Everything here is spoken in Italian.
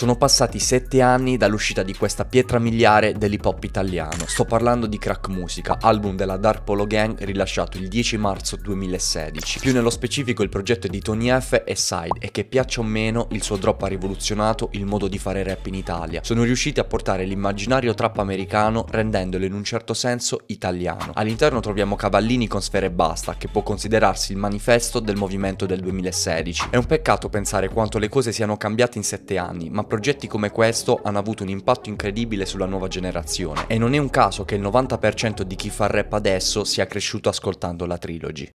Sono passati sette anni dall'uscita di questa pietra miliare dell'hip hop italiano. Sto parlando di Crack Musica, album della Dark Polo Gang rilasciato il 10 marzo 2016. Più nello specifico il progetto è di Tony F e Side e che piaccia o meno il suo drop ha rivoluzionato il modo di fare rap in Italia. Sono riusciti a portare l'immaginario trap americano rendendolo in un certo senso italiano. All'interno troviamo Cavallini con Sfere e Basta che può considerarsi il manifesto del movimento del 2016. È un peccato pensare quanto le cose siano cambiate in sette anni, ma progetti come questo hanno avuto un impatto incredibile sulla nuova generazione e non è un caso che il 90% di chi fa rap adesso sia cresciuto ascoltando la trilogy.